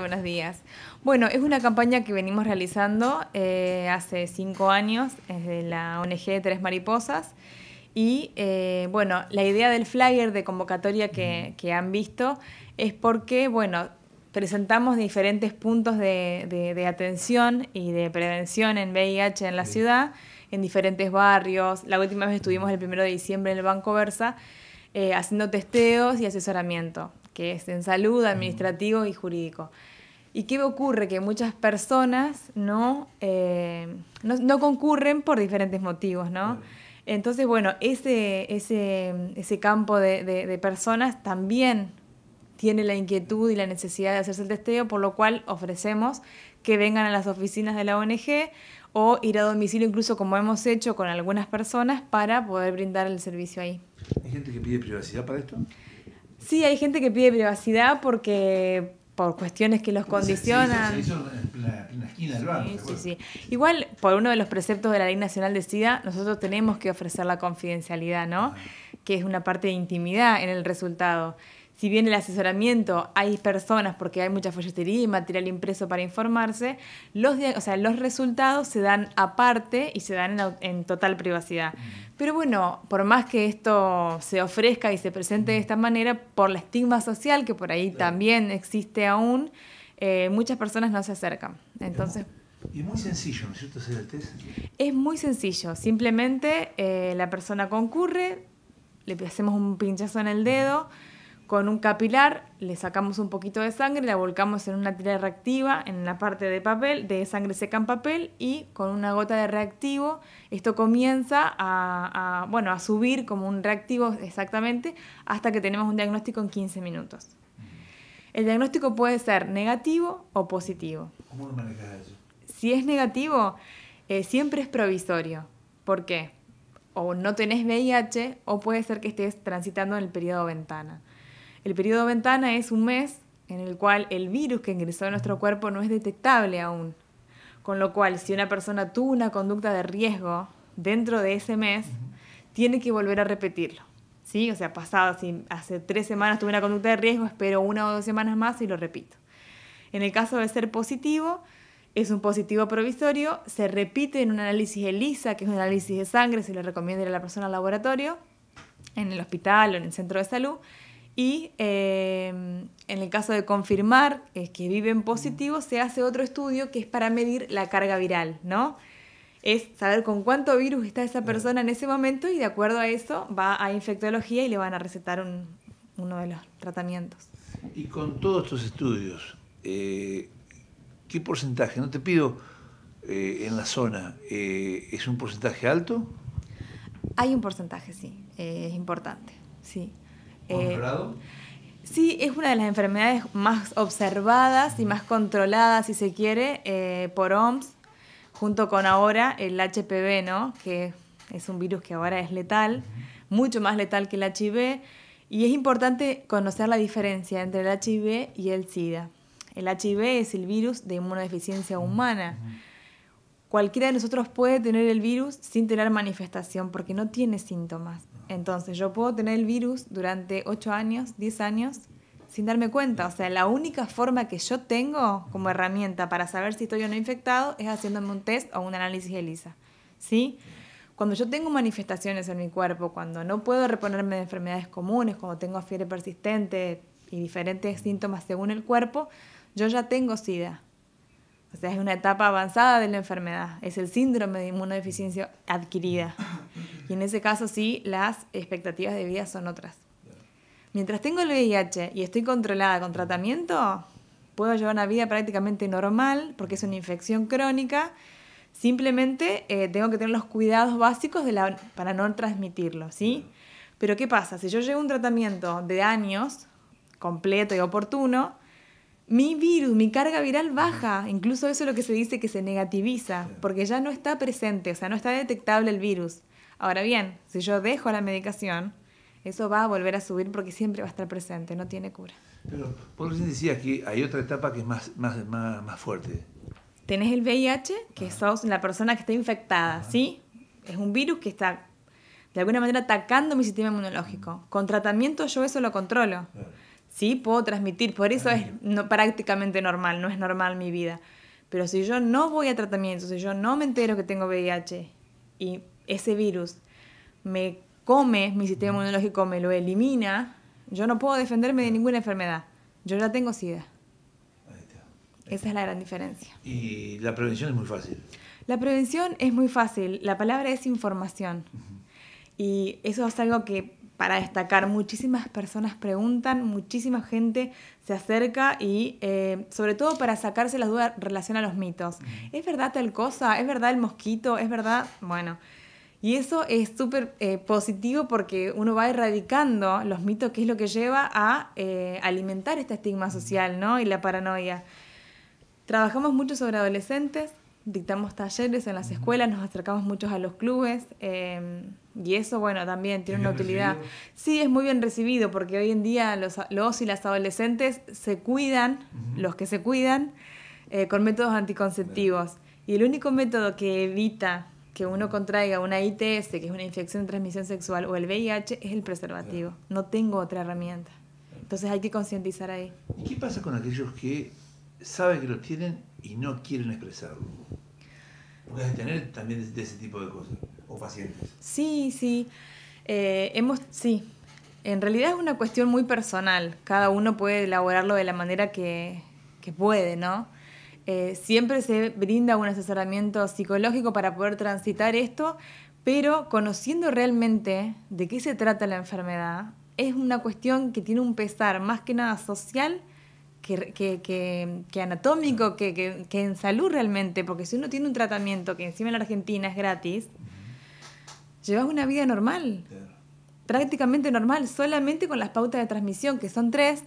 Buenos días. Bueno, es una campaña que venimos realizando eh, hace cinco años desde la ONG Tres Mariposas. Y eh, bueno, la idea del flyer de convocatoria que, han visto es porque, bueno, presentamos diferentes puntos de, atención y de prevención en VIH en la ciudad, en diferentes barrios. La última vez estuvimos el 1 de diciembre en el Banco Versa eh, haciendo testeos y asesoramiento que es en salud, mm. administrativo y jurídico. ¿Y qué ocurre? Que muchas personas no, eh, concurren por diferentes motivos, ¿no? Entonces, bueno, ese, campo de, de personas también tiene la inquietud y la necesidad de hacerse el testeo, por lo cual ofrecemos que vengan a las oficinas de la ONG o ir a domicilio, incluso como hemos hecho con algunas personas, para poder brindar el servicio ahí. ¿Hay gente que pide privacidad para esto? Sí, hay gente que pide privacidad porque por cuestiones que los condicionan. la, esquina del Sí, sí, Igual, por uno de los preceptos de la Ley Nacional de SIDA, nosotros tenemos que ofrecer la confidencialidad, ¿no? Que es una parte de intimidad en el resultado si bien el asesoramiento hay personas, porque hay mucha folletería y material impreso para informarse, los, o los resultados se dan aparte y se dan en, total privacidad. Pero bueno, por más que esto se ofrezca y se presente de esta manera, por la estigma social que por ahí también existe aún, eh, muchas personas no se acercan. Entonces... Y muy sencillo, ¿no es cierto? Es muy sencillo. Simplemente eh, la persona concurre, le hacemos un pinchazo en el dedo, con un capilar, le sacamos un poquito de sangre, la volcamos en una tira reactiva en la parte de papel, de sangre seca en papel y con una gota de reactivo esto comienza a, subir como un reactivo exactamente hasta que tenemos un diagnóstico en 15 minutos. El diagnóstico puede ser negativo o positivo. ¿Cómo lo eso? Si es negativo, eh, siempre es provisorio. ¿Por qué? O no tenés VIH o puede ser que estés transitando en el periodo ventana. El periodo ventana es un mes en el cual el virus que ingresó a nuestro cuerpo no es detectable aún. Con lo cual, si una persona tuvo una conducta de riesgo dentro de ese mes, tiene que volver a repetirlo. ¿Sí? O sea, pasado, si hace tres semanas tuve una conducta de riesgo, espero una o dos semanas más y lo repito. En el caso de ser positivo, es un positivo provisorio, se repite en un análisis ELISA, que es un análisis de sangre, se le recomienda ir a la persona al laboratorio, en el hospital o en el centro de salud, y em, en el caso de confirmar que viven positivos, se hace otro estudio que es para medir la carga viral, ¿no? Es saber con cuánto virus está esa persona en ese momento y de acuerdo a eso va a infectología y le van a recetar uno de los tratamientos. Y con todos estos estudios, eh, ¿qué porcentaje? No te pido eh, en la zona, eh, ¿es un porcentaje alto? Hay un porcentaje, sí, es importante, sí. Eh, sí, es una de las enfermedades más observadas y más controladas, si se quiere, eh, por OMS, junto con ahora el HPV, ¿no? Que es un virus que ahora es letal, mucho más letal que el HIV. Y es importante conocer la diferencia entre el HIV y el SIDA. El HIV es el virus de inmunodeficiencia humana. Cualquiera de nosotros puede tener el virus sin tener manifestación porque no tiene síntomas. Entonces yo puedo tener el virus durante 8 años, 10 años, sin darme cuenta. O sea, la única forma que yo tengo como herramienta para saber si estoy o no infectado es haciéndome un test o un análisis de ELISA. ¿Sí? Cuando yo tengo manifestaciones en mi cuerpo, cuando no puedo reponerme de enfermedades comunes, cuando tengo fiebre persistente y diferentes síntomas según el cuerpo, yo ya tengo SIDA. O sea, es una etapa avanzada de la enfermedad. Es el síndrome de inmunodeficiencia adquirida. Y en ese caso sí, las expectativas de vida son otras. Mientras tengo el VIH y estoy controlada con tratamiento, puedo llevar una vida prácticamente normal porque es una infección crónica. Simplemente eh, tengo que tener los cuidados básicos para no transmitirlo, ¿sí? Pero ¿qué pasa? Si yo llevo un tratamiento de años, completo y oportuno, mi virus, mi carga viral baja. Incluso eso es lo que se dice que se negativiza, porque ya no está presente, o sea, no está detectable el virus. Ahora bien, si yo dejo la medicación, eso va a volver a subir porque siempre va a estar presente, no tiene cura. Pero por recién decías que hay otra etapa que es más, más, fuerte. Tenés el VIH, que Ajá. sos la persona que está infectada, ¿sí? Es un virus que está de alguna manera atacando mi sistema inmunológico. Con tratamiento yo eso lo controlo. Sí, puedo transmitir, por eso es prácticamente normal, no es normal mi vida. Pero si yo no voy a tratamiento, si yo no me entero que tengo VIH y ese virus me come, mi sistema inmunológico me lo elimina, yo no puedo defenderme de ninguna enfermedad. Yo ya tengo SIDA. Esa es la gran diferencia. Y la prevención es muy fácil. La prevención es muy fácil. La palabra es información. Y eso es algo que para destacar, muchísimas personas preguntan, muchísima gente se acerca y eh, sobre todo para sacarse las dudas en relación a los mitos. ¿Es verdad tal cosa? ¿Es verdad el mosquito? ¿Es verdad? Bueno, y eso es súper eh, positivo porque uno va erradicando los mitos, que es lo que lleva a eh, alimentar este estigma social ¿no? y la paranoia. Trabajamos mucho sobre adolescentes, dictamos talleres en las escuelas, nos acercamos mucho a los clubes em, y eso, bueno, también tiene una utilidad. Sí, es muy bien recibido porque hoy en día los, los y las adolescentes se cuidan, los que se cuidan, eh, con métodos anticonceptivos. Y el único método que evita que uno contraiga una ITS, que es una infección de transmisión sexual, o el VIH, es el preservativo. No tengo otra herramienta. Entonces hay que concientizar ahí. ¿Y qué pasa con aquellos que saben que lo tienen y no quieren expresarlo? Puedes tener también de ese tipo de cosas, o pacientes. Sí, sí. Eh, hemos, sí, en realidad es una cuestión muy personal. Cada uno puede elaborarlo de la manera que, que puede, ¿no? Eh, siempre se brinda un asesoramiento psicológico para poder transitar esto, pero conociendo realmente de qué se trata la enfermedad, es una cuestión que tiene un pesar más que nada social que, que, que anatómico, que, en salud realmente, porque si uno tiene un tratamiento que encima en la Argentina es gratis, llevas una vida normal, prácticamente normal, solamente con las pautas de transmisión, que son tres,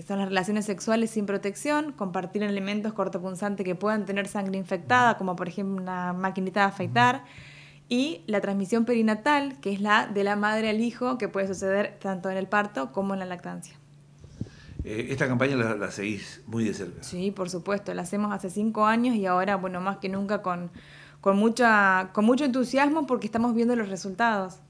que son las relaciones sexuales sin protección, compartir elementos cortopunzantes que puedan tener sangre infectada, como por ejemplo una maquinita de afeitar, y la transmisión perinatal, que es la de la madre al hijo, que puede suceder tanto en el parto como en la lactancia. Eh, esta campaña la, la, seguís muy de cerca. Sí, por supuesto, la hacemos hace cinco años y ahora, bueno, más que nunca con, con, mucha, con mucho entusiasmo porque estamos viendo los resultados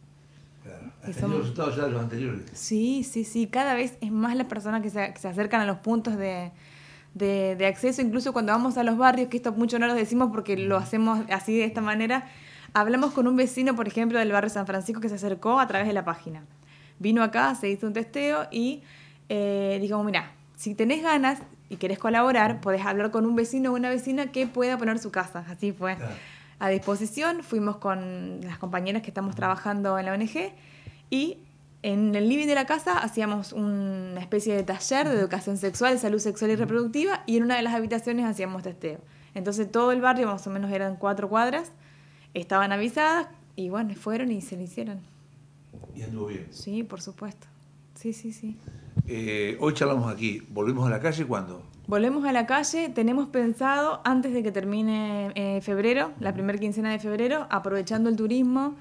son... los resultados ya de los anteriores. Sí, sí, sí. Cada vez es más las personas que se, que acercan a los puntos de, acceso, incluso cuando vamos a los barrios, que esto mucho no lo decimos porque lo hacemos así de esta manera. Hablamos con un vecino, por ejemplo, del barrio San Francisco que se acercó a través de la página. Vino acá, se hizo un testeo y eh, mira, si tenés ganas y querés colaborar, podés hablar con un vecino o una vecina que pueda poner su casa. Así fue. A disposición, fuimos con las compañeras que estamos trabajando en la ONG y en el living de la casa hacíamos una especie de taller de educación sexual, salud sexual y reproductiva, y en una de las habitaciones hacíamos testeo. Entonces todo el barrio, más o menos eran cuatro cuadras, estaban avisadas y bueno, fueron y se lo hicieron. ¿Y anduvo bien? Sí, por supuesto. Sí, sí, sí. Eh, hoy charlamos aquí, ¿volvemos a la calle cuándo? Volvemos a la calle, tenemos pensado antes de que termine eh, febrero, la primera quincena de febrero, aprovechando el turismo.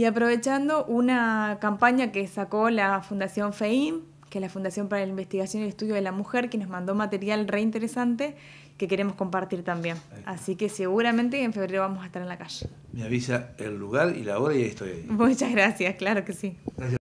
Y aprovechando una campaña que sacó la Fundación FEIM, que es la Fundación para la Investigación y el Estudio de la Mujer, que nos mandó material reinteresante interesante que queremos compartir también. Así que seguramente en febrero vamos a estar en la calle. Me avisa el lugar y la hora y estoy ahí. Muchas gracias, claro que sí.